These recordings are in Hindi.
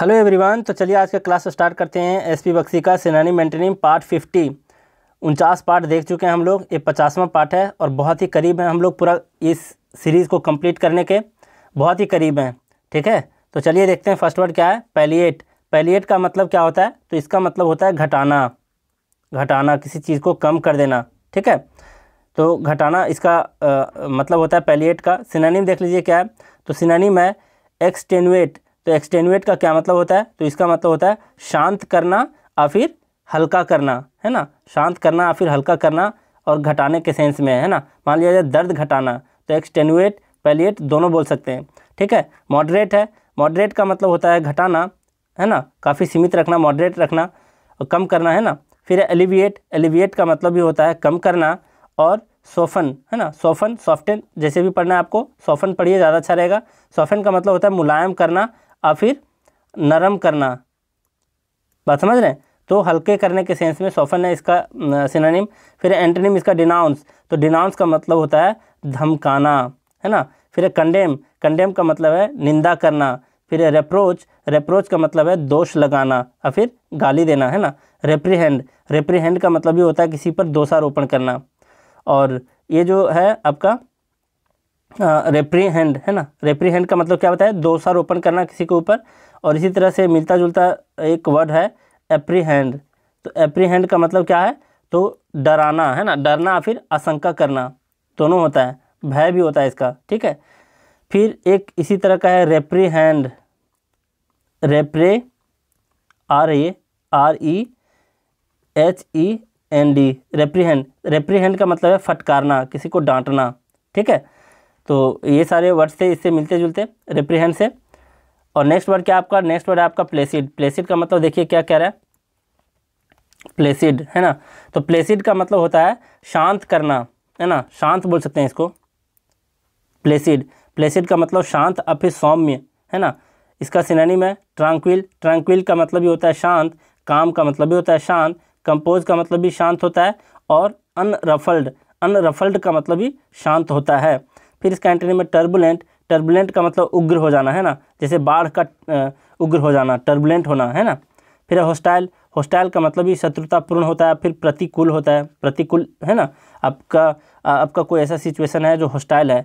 हेलो एवरीवन तो चलिए आज का क्लास स्टार्ट करते हैं एसपी बक्सी का सेनानी मेंटेनिंग पार्ट फिफ्टी उनचास पार्ट देख चुके हैं हम लोग ये पचासवा पार्ट है और बहुत ही करीब है हम लोग पूरा इस सीरीज़ को कंप्लीट करने के बहुत ही करीब हैं ठीक है तो चलिए देखते हैं फर्स्ट वर्ड क्या है पैलिएट पैलिएट का मतलब क्या होता है तो इसका मतलब होता है घटाना घटाना किसी चीज़ को कम कर देना ठीक है तो घटाना इसका आ, मतलब होता है पैलिएट का सिनानिम देख लीजिए क्या है तो सिनानिम है एक्सटेनुएट तो एक्सटेनुएट का क्या मतलब होता है तो इसका मतलब होता है शांत करना या फिर हल्का करना है ना शांत करना या फिर हल्का करना और घटाने के सेंस में है ना मान लिया जाए दर्द घटाना तो एक्सटेनुएट पैलिएट दोनों बोल सकते हैं ठीक है मॉडरेट है मॉडरेट का मतलब होता है घटाना है ना काफ़ी सीमित रखना मॉडरेट रखना और कम करना है ना फिर एलिविएट एलिविएट का मतलब भी होता है कम करना और सोफन है ना सोफन सॉफ्टन जैसे भी पढ़ना है आपको सोफन पढ़िए ज़्यादा अच्छा रहेगा सोफन का मतलब होता है मुलायम करना और फिर नरम करना बात समझ रहे हैं तो हल्के करने के सेंस में सोफन है इसका सिनानिम फिर एंटनिम इसका डिनाउंस तो डिनाउंस का मतलब होता है धमकाना है ना फिर कंडेम कंडेम का मतलब है निंदा करना फिर रेप्रोच रेप्रोच का मतलब है दोष लगाना और फिर गाली देना है ना रेप्रीहेंड रेप्रीहेंड का मतलब ये होता है किसी पर दोषारोपण करना और ये जो है आपका रेप्रीहेंड है ना रेप्रीहेंड का मतलब क्या बताया दोषारोपण करना किसी के ऊपर और इसी तरह से मिलता जुलता एक वर्ड है एप्रीहेंड तो एप्रीहेंड का मतलब क्या है तो डराना है ना डरना या फिर आशंका करना दोनों होता है भय भी होता है इसका ठीक है फिर एक इसी तरह का है reprehend repre R A R E H E N D reprehend reprehend का मतलब है फटकारना किसी को डांटना ठीक है तो ये सारे वर्ड थे इससे मिलते जुलते रिप्रीहेंड से और नेक्स्ट वर्ड क्या आपका नेक्स्ट वर्ड है आपका प्लेसिड प्लेसिड का मतलब देखिए क्या कह रहा है प्लेसिड है ना तो प्लेसिड का मतलब होता है शांत करना है ना शांत बोल सकते हैं इसको प्लेसिड प्लेसिड का मतलब शांत या फिर सौम्य है ना इसका सिनानिम है ट्रांक्विल ट्रांक्विल का मतलब भी होता है शांत काम का मतलब भी होता है शांत कंपोज का मतलब भी शांत होता है और अनरफल्ड अनरफल्ड का मतलब भी शांत होता है फिर इसका एंटोनिम में टर्बुलेंट टर्बुलेंट का मतलब उग्र हो जाना है ना जैसे बाढ़ का उग्र हो जाना टर्बुलेंट होना है ना फिर होस्टाइल होस्टाइल का मतलब ही शत्रुतापूर्ण होता है फिर प्रतिकूल होता है प्रतिकूल है ना आपका आपका कोई ऐसा सिचुएशन है जो होस्टाइल है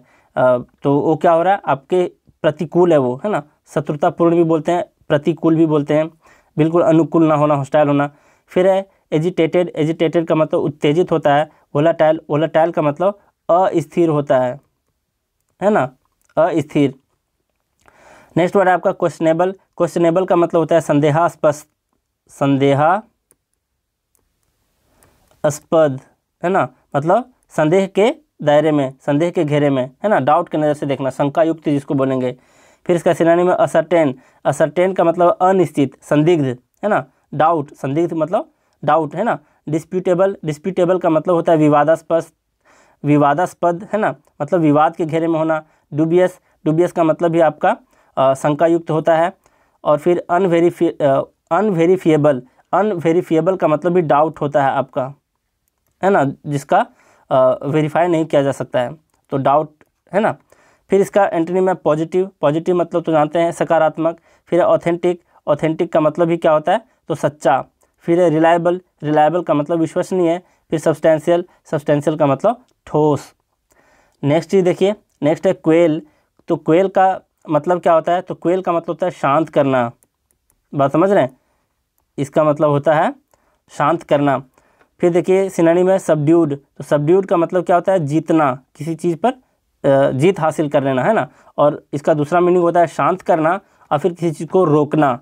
तो वो क्या हो रहा है आपके प्रतिकूल है वो है ना शत्रुतापूर्ण भी बोलते हैं प्रतिकूल भी बोलते हैं बिल्कुल अनुकूल ना होना होस्टाइल होना फिर है एजिटेटेड एजिटेटेड का मतलब उत्तेजित होता है ओलाटाइल ओलाटाइल का मतलब अस्थिर होता है है ना अस्थिर नेक्स्ट वर्ड है आपका क्वेश्चनेबल क्वेश्चनेबल का मतलब होता है संदेहास्पद संदेहास्पद है ना मतलब संदेह के दायरे में संदेह के घेरे में है ना डाउट के नज़र से देखना शंका युक्त जिसको बोलेंगे फिर इसका सिनानी में असरटेन असरटेन का मतलब अनिश्चित संदिग्ध है ना डाउट संदिग्ध मतलब डाउट है ना डिस्प्यूटेबल डिस्प्यूटेबल का मतलब होता है विवादास्पद विवादास्पद है ना मतलब विवाद के घेरे में होना डुबियस डुबियस का मतलब भी आपका शंकायुक्त होता है और फिर अनवेरीफी अनवेरीफिएबल अनवेरीफिएबल का मतलब भी डाउट होता है आपका है ना जिसका वेरीफाई नहीं किया जा सकता है तो डाउट है ना फिर इसका एंट्री में पॉजिटिव पॉजिटिव मतलब तो जानते हैं सकारात्मक फिर ऑथेंटिक ऑथेंटिक का मतलब भी क्या होता है तो सच्चा फिर रिलायबल रिलायबल का मतलब विश्वसनीय फिर सब्सटेंशियल सब्सटेंशियल का मतलब ठोस नेक्स्ट चीज़ देखिए नेक्स्ट है क्वेल तो क्वेल का मतलब क्या होता है तो क्वेल का मतलब होता है शांत करना बात समझ रहे हैं इसका मतलब होता है शांत करना फिर देखिए सिनानी में सबड्यूड तो सबड्यूड का मतलब क्या होता है जीतना किसी चीज़ पर जीत हासिल कर लेना है ना और इसका दूसरा मीनिंग होता है शांत करना और फिर किसी चीज़ को रोकना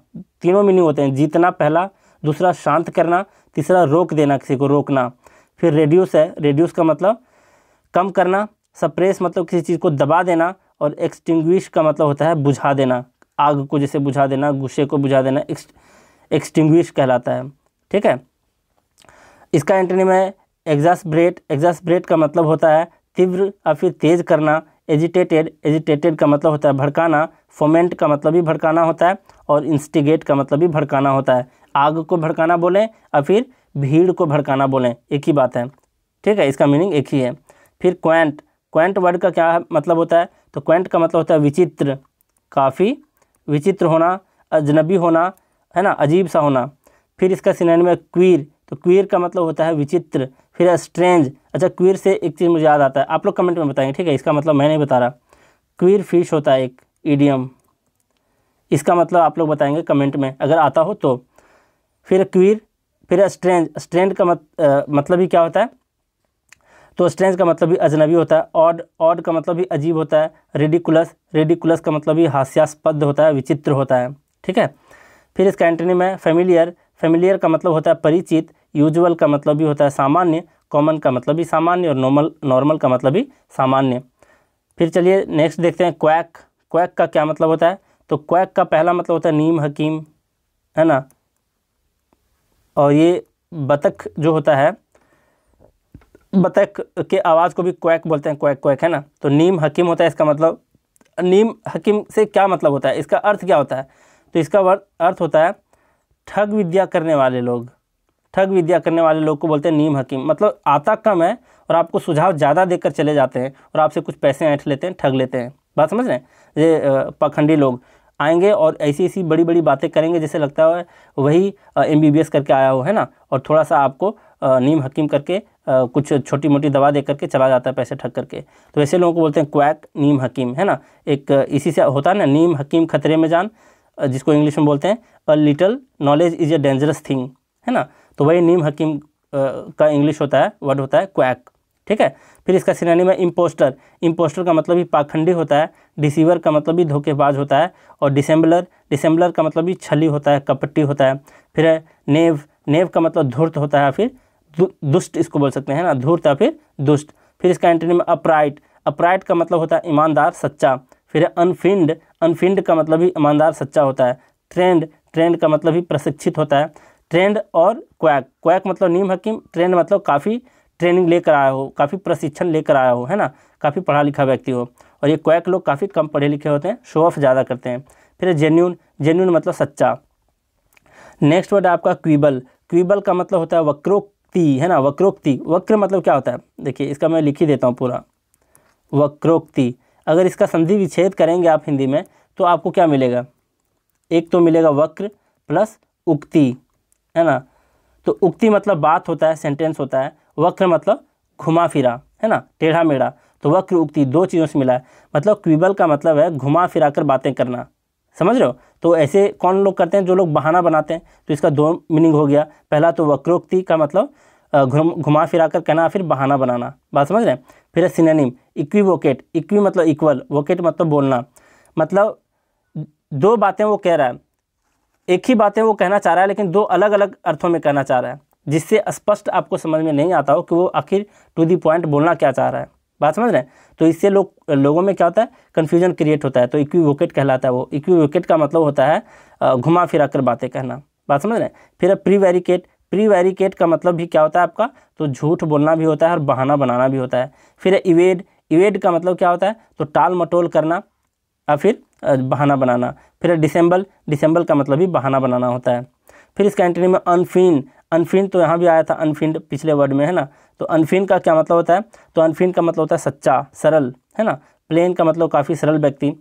तीनों मीनिंग होते हैं जीतना पहला दूसरा शांत करना तीसरा रोक देना किसी को रोकना फिर रेड्यूस है रेड्यूस का मतलब कम करना सप्रेस मतलब किसी चीज़ को दबा देना और एक्सटिंग्विश का मतलब होता है बुझा देना आग को जैसे बुझा देना गुस्से को बुझा देना एक्सटिंग्विश कहलाता है ठीक है इसका एंट्री में एग्जास्ब्रेट एग्जास्ब्रेट का मतलब होता है तीव्र या फिर तेज़ करना एजिटेटेड एजिटेटेड का मतलब होता है भड़काना फोमेंट का मतलब भी भड़काना होता है और इंस्टिगेट का मतलब भी भड़काना होता है आग को भड़काना बोलें या फिर भीड़ को भड़काना बोलें एक ही बात है ठीक है इसका मीनिंग एक ही है फिर क्वेंट क्वेंट वर्ड का क्या मतलब होता है तो क्वेंट का मतलब होता है विचित्र काफ़ी विचित्र होना अजनबी होना है ना अजीब सा होना फिर इसका सिनेम है क्वीर तो क्वीर का मतलब होता है विचित्र फिर स्ट्रेंज अच्छा क्वीर से एक चीज़ मुझे याद आता है आप लोग कमेंट में बताएंगे ठीक है इसका मतलब मैं नहीं बता रहा क्वीर फिश होता है एक ईडियम इसका मतलब आप लोग बताएंगे कमेंट में अगर आता हो तो फिर क्वीर फिर स्ट्रेंज स्ट्रेंज का मत, आ, मतलब ही क्या होता है तो स्ट्रेंज का मतलब भी अजनबी होता है ऑड ऑड का मतलब भी अजीब होता है रेडिकुलस रेडिकुलस का मतलब भी हास्यास्पद होता है विचित्र होता है ठीक है फिर इसका एंटनी में फेमिलियर फेमिलियर का मतलब होता है परिचित यूजुअल का मतलब भी होता है सामान्य कॉमन का मतलब भी सामान्य और नॉर्मल नॉर्मल का मतलब भी सामान्य फिर चलिए नेक्स्ट देखते हैं क्वैक क्वैक का क्या मतलब होता है तो क्वैक का पहला मतलब होता है नीम हकीम है ना और ये बतख जो होता है बतख के आवाज़ को भी क्वैक बोलते हैं क्वैक क्वैक है ना तो नीम हकीम होता है इसका मतलब नीम हकीम से क्या मतलब होता है इसका अर्थ क्या होता है तो इसका अर्थ होता है ठग विद्या करने वाले लोग ठग विद्या करने वाले लोग को बोलते हैं नीम हकीम मतलब आता कम है और आपको सुझाव ज़्यादा देकर चले जाते हैं और आपसे कुछ पैसे ऐंठ लेते हैं ठग लेते हैं बात समझ रहे हैं ये पखंडी लोग आएंगे और ऐसी ऐसी बड़ी बड़ी बातें करेंगे जैसे लगता है वही एम करके आया हो है ना और थोड़ा सा आपको नीम हकीम करके कुछ छोटी मोटी दवा दे करके चला जाता है पैसे ठग करके तो ऐसे लोगों को बोलते हैं क्वैक नीम हकीम है ना एक इसी से होता है ना नीम हकीम खतरे में जान जिसको इंग्लिश में बोलते हैं a little knowledge is a dangerous thing है ना तो वही नीम हकीम का इंग्लिश होता है वर्ड होता है क्वैक ठीक है फिर इसका सिनानी में इम्पोस्टर इम्पोस्टर का मतलब भी पाखंडी होता है डिसीवर का मतलब भी धोखेबाज होता है और डिसम्बलर डिसम्बलर का मतलब भी छली होता है कपट्टी होता है फिर है नेव नेव का मतलब धूर्त होता है फिर दुष्ट इसको बोल सकते हैं ना धूर्त या फिर दुष्ट फिर इसका में अपराइट अपराइट का मतलब होता है ईमानदार सच्चा फिर अनफिंड अनफिंड का मतलब भी ईमानदार सच्चा होता है ट्रेंड ट्रेंड का मतलब भी प्रशिक्षित होता है ट्रेंड और क्वैक क्वैक मतलब नीम हकीम ट्रेंड मतलब काफ़ी ट्रेनिंग लेकर आया हो काफ़ी प्रशिक्षण लेकर आया हो है ना काफ़ी पढ़ा लिखा व्यक्ति हो और ये क्वैक लोग काफ़ी कम पढ़े लिखे होते हैं शो ऑफ ज़्यादा करते हैं फिर जेन्यून जेन्यून मतलब सच्चा नेक्स्ट वर्ड है आपका क्वीबल क्वीबल का मतलब होता है वक्रो वक्रोक्ति है ना वक्रोक्ति वक्र मतलब क्या होता है देखिए इसका मैं लिख ही देता हूँ पूरा वक्रोक्ति अगर इसका संधि विच्छेद करेंगे आप हिंदी में तो आपको क्या मिलेगा एक तो मिलेगा वक्र प्लस उक्ति है ना तो उक्ति मतलब बात होता है सेंटेंस होता है वक्र मतलब घुमा फिरा है ना टेढ़ा मेढ़ा तो वक्र उक्ति दो चीज़ों से मिला है मतलब क्विबल का मतलब है घुमा फिरा कर बातें करना समझ रहे हो तो ऐसे कौन लोग करते हैं जो लोग बहाना बनाते हैं तो इसका दो मीनिंग हो गया पहला तो वक्रोक्ति का मतलब घुम घुमा फिरा कर कहना फिर बहाना बनाना बात समझ रहे हैं फिर है सिनेनिम इक्वी वोकेट इक्वी मतलब इक्वल वोकेट मतलब बोलना मतलब दो बातें वो कह रहा है एक ही बातें वो कहना चाह रहा है लेकिन दो अलग अलग अर्थों में कहना चाह रहा है जिससे स्पष्ट आपको समझ में नहीं आता हो कि वो आखिर टू दी पॉइंट बोलना क्या चाह रहा है बात समझ रहे हैं तो इससे लोग लोगों में क्या होता है कन्फ्यूजन क्रिएट होता है तो इक्विवोकेट कहलाता है वो इक्विवोकेट का मतलब होता है घुमा फिरा कर बातें कहना बात समझ रहे हैं फिर प्री वेरिकेट प्री वेरिकेट का मतलब भी क्या होता है आपका तो झूठ बोलना भी होता है और बहाना बनाना भी होता है फिर इवेड इवेड का मतलब क्या होता है तो टाल मटोल करना या फिर बहाना बनाना फिर डिसम्बल डिसम्बल का मतलब भी बहाना बनाना होता है फिर इसका कैंटनी में अनफिन अनफिन तो यहाँ भी आया था अनफिन पिछले वर्ड में है ना तो अनफिन का क्या मतलब होता है तो अनफिन का मतलब होता है सच्चा सरल है ना प्लेन का मतलब काफ़ी सरल व्यक्ति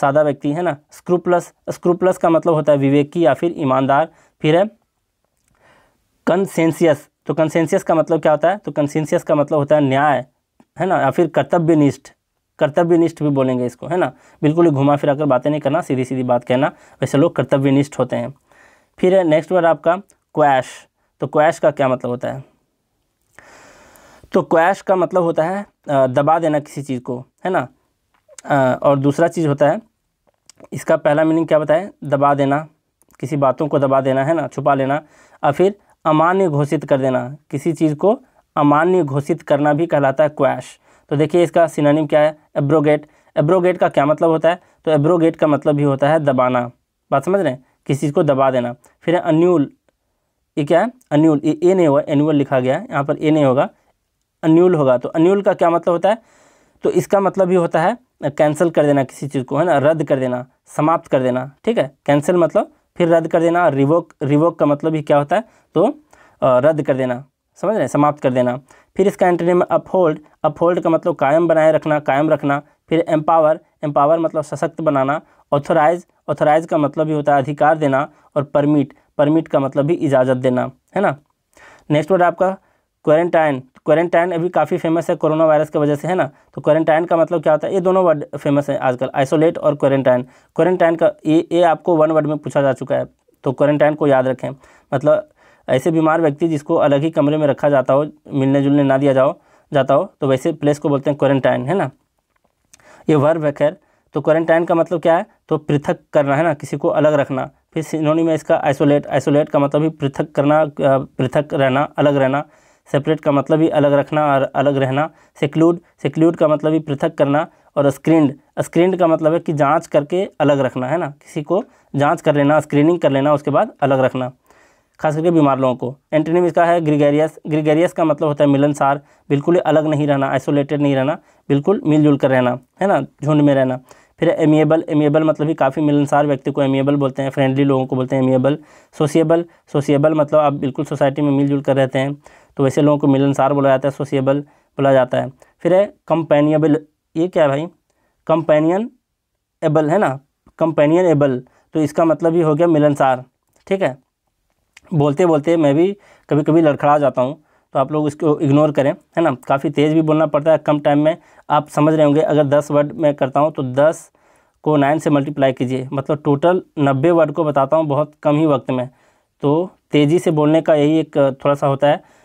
सादा व्यक्ति है ना स्क्रूप्लस स्क्रूपलस का मतलब होता है विवेकी या फिर ईमानदार फिर है कंसेंसियस तो कंसेंसियस का मतलब क्या होता है तो कंसेंसियस का मतलब होता है न्याय है ना या फिर कर्तव्यनिष्ठ कर्तव्यनिष्ठ भी बोलेंगे इसको है ना बिल्कुल ही घुमा फिरा कर बातें नहीं करना सीधी सीधी बात कहना वैसे लोग कर्तव्यनिष्ठ होते हैं फिर है नेक्स्ट वर्ड आपका क्वैश तो क्वैश का क्या मतलब होता है तो क्वैश का मतलब होता है दबा देना किसी चीज़ को है ना और दूसरा चीज़ होता है इसका पहला मीनिंग क्या बताएं दबा देना किसी बातों को दबा देना है ना छुपा लेना और फिर अमान्य घोषित कर देना किसी चीज़ को अमान्य घोषित करना भी कहलाता है क्वैश तो देखिए इसका सिनानिम क्या है एब्रोगेट एब्रोगेट का क्या मतलब होता है तो एब्रोगेट का मतलब भी होता है दबाना बात समझ रहे हैं किसी चीज़ को दबा देना फिर है अन्यूल ये क्या है अन्यूल ये ए नहीं होगा एनुअल लिखा गया है यहाँ पर ए नहीं होगा अन्यूल होगा तो अन्यूल का क्या मतलब होता है तो इसका मतलब भी होता है कैंसिल कर देना किसी चीज़ को है ना रद्द कर देना समाप्त कर देना ठीक है कैंसिल मतलब फिर रद्द कर देना रिवोक रिवोक का मतलब भी क्या होता है तो रद्द कर देना समझ रहे हैं समाप्त कर देना फिर इसका में अपहोल्ड अपहोल्ड का मतलब कायम बनाए रखना कायम रखना फिर एम्पावर एम्पावर मतलब सशक्त बनाना ऑथोराइज ऑथोराइज का मतलब भी होता है अधिकार देना और परमिट परमिट का मतलब भी इजाज़त देना है ना नेक्स्ट वर्ड आपका क्वारंटाइन क्वारंटाइन अभी काफ़ी फेमस है कोरोना वायरस की वजह से है ना तो क्वारंटाइन का मतलब क्या होता है ये दोनों वर्ड फेमस है आजकल आइसोलेट और क्वारंटाइन क्वारंटाइन का ये ये आपको वन वर्ड में पूछा जा चुका है तो क्वारंटाइन को याद रखें मतलब ऐसे बीमार व्यक्ति जिसको अलग ही कमरे में रखा जाता हो मिलने जुलने ना दिया जाओ जाता हो तो वैसे प्लेस को बोलते हैं क्वारंटाइन है ना ये वर्ब है खैर तो क्वारंटाइन का मतलब क्या है तो पृथक करना है ना किसी को अलग रखना फिर सिनोनी में इसका आइसोलेट आइसोलेट का मतलब भी पृथक करना पृथक रहना अलग रहना सेपरेट का मतलब ही अलग रखना और अलग रहना सेक्लूड सेक्लूड का मतलब ही पृथक करना और स्क्रीनड स्क्रीनड का मतलब है कि जांच करके अलग रखना है ना किसी को जांच कर लेना स्क्रीनिंग कर लेना उसके बाद अलग रखना खास करके बीमार लोगों को एंटीनिम इसका है ग्रिगेरियस ग्रिगेरियस का मतलब होता है मिलनसार बिल्कुल ही अलग नहीं रहना आइसोलेटेड नहीं रहना बिल्कुल मिलजुल कर रहना है ना झुंड में रहना फिर एमिएबल एमिएबल मतलब ही काफ़ी मिलनसार व्यक्ति को एमिएबल बोलते हैं फ्रेंडली लोगों को बोलते हैं एमिएबल सोशियबल सोशियेबल मतलब आप बिल्कुल सोसाइटी में मिलजुल कर रहते हैं तो वैसे लोगों को मिलनसार बोला जाता है सोशियबल बोला जाता है फिर है कंपेनियबल ये क्या है भाई कंपेनियन एबल है ना कंपेनियन एबल तो इसका मतलब ही हो गया मिलनसार ठीक है बोलते बोलते मैं भी कभी कभी लड़खड़ा जाता हूँ तो आप लोग इसको इग्नोर करें है ना काफ़ी तेज़ भी बोलना पड़ता है कम टाइम में आप समझ रहे होंगे अगर दस वर्ड मैं करता हूँ तो दस को नाइन से मल्टीप्लाई कीजिए मतलब टोटल नब्बे वर्ड को बताता हूँ बहुत कम ही वक्त में तो तेज़ी से बोलने का यही एक थोड़ा सा होता है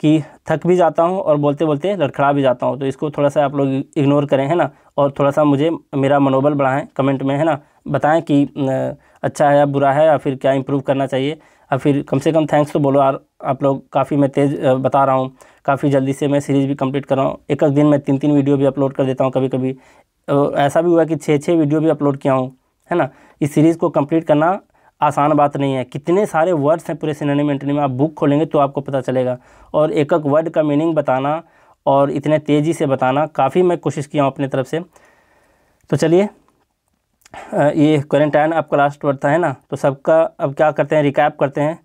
कि थक भी जाता हूँ और बोलते बोलते लड़खड़ा भी जाता हूँ तो इसको थोड़ा सा आप लोग इग्नोर करें है ना और थोड़ा सा मुझे मेरा मनोबल बढ़ाएं कमेंट में है ना बताएं कि अच्छा है या बुरा है या फिर क्या इम्प्रूव करना चाहिए या फिर कम से कम थैंक्स तो बोलो यार आप लोग काफ़ी मैं तेज़ बता रहा हूँ काफ़ी जल्दी से मैं सीरीज़ भी कंप्लीट कर रहा हूँ एक एक दिन मैं तीन तीन वीडियो भी अपलोड कर देता हूँ कभी कभी ऐसा भी हुआ कि छः छः वीडियो भी अपलोड किया हूँ है ना इस सीरीज़ को कंप्लीट करना आसान बात नहीं है कितने सारे वर्ड्स हैं पूरे सिनोनिम एंटोनिम आप बुक खोलेंगे तो आपको पता चलेगा और एक एक वर्ड का मीनिंग बताना और इतने तेज़ी से बताना काफ़ी मैं कोशिश किया हूँ अपने तरफ से तो चलिए ये क्वारंटाइन आपका लास्ट वर्ड था है ना तो सबका अब क्या करते हैं रिकैप करते हैं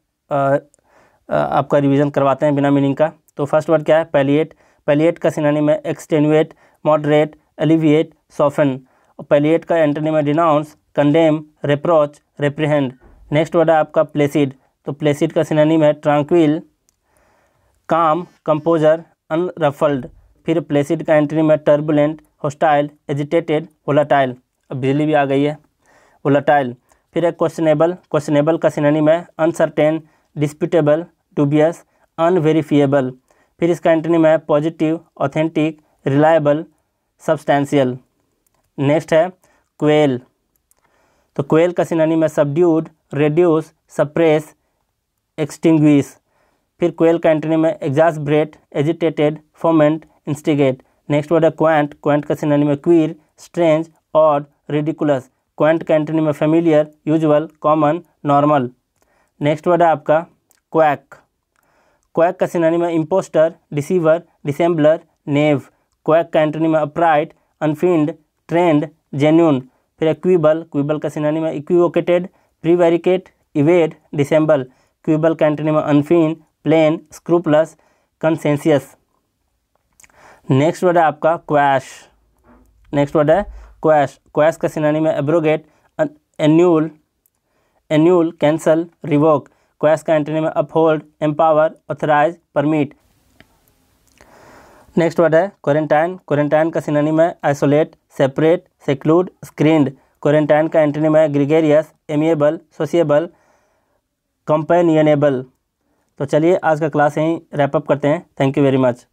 आपका रिविज़न करवाते हैं बिना मीनिंग का तो फर्स्ट वर्ड क्या है पैलिएट पैलिएट का सिनानी में extenuate moderate alleviate soften palliate का एंटनी में denounce condemn reproach reprehend next word तो है आपका प्लेसिड तो प्लेसिड का सिनोनिम है ट्रांक्विल काम कंपोजर अनरफल्ड फिर प्लेसिड का एंट्री में टर्बुलेंट होस्टाइल एजिटेटेड वोलाटाइल अब बिजली भी आ गई है वोलाटाइल फिर है क्वेश्चनेबल क्वेश्चनेबल का सिनोनिम है अनसर्टेन डिस्प्यूटेबल डूबियस अनवेरीफिएबल फिर इसका एंट्री में positive authentic reliable substantial next है क्वेल तो क्वेल का सिनोनिम है सबड्यूड रेड्यूस सप्रेस एक्सटिंग फिर क्वेल का एंटनी में exacerbate agitated foment instigate next word है क्वेंट क्वेंट का सिनोनिम में क्वीर स्ट्रेंज और रेडिकुलस क्वेंट का एंटनी में familiar usual common normal next word है आपका क्वैक क्वैक का सिनोनिम में impostor deceiver dissembler knave quack का एंटनी में अपराइट अनफिंड ट्रेंड जेन्यून फिर एक्विबल क्विबल का सिनोनिम में equivocated prevaricate evade dissemble quibble में unfeigned plain scrupulous conscientious next word है आपका क्वैश नेक्स्ट वर्ड है क्वैश क्वैश का सिनानी में abrogate annul annul cancel revoke quash का एंटनी में uphold empower authorise permit next word है क्वारंटाइन क्वारंटाइन का सिनानी में isolate separate seclude screened quarantine का एंटनी में ग्रिगेरियस एमिएबल सोशिएबल कंपेनियनेबल तो चलिए आज का क्लास यहीं रैपअप करते हैं थैंक यू वेरी मच